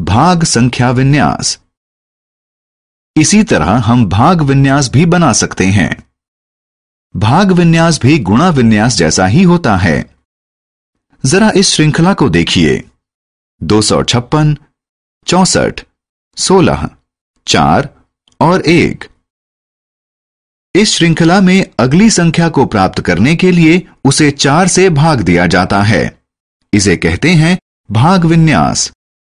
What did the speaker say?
भाग संख्या विन्यास इसी तरह हम भाग विन्यास भी बना सकते हैं भाग विन्यास भी गुणा विन्यास जैसा ही होता है जरा इस श्रृंखला को देखिए दो सौ छप्पन चौसठ सोलह चार और एक इस श्रृंखला में अगली संख्या को प्राप्त करने के लिए उसे चार से भाग दिया जाता है इसे कहते हैं भाग विन्यास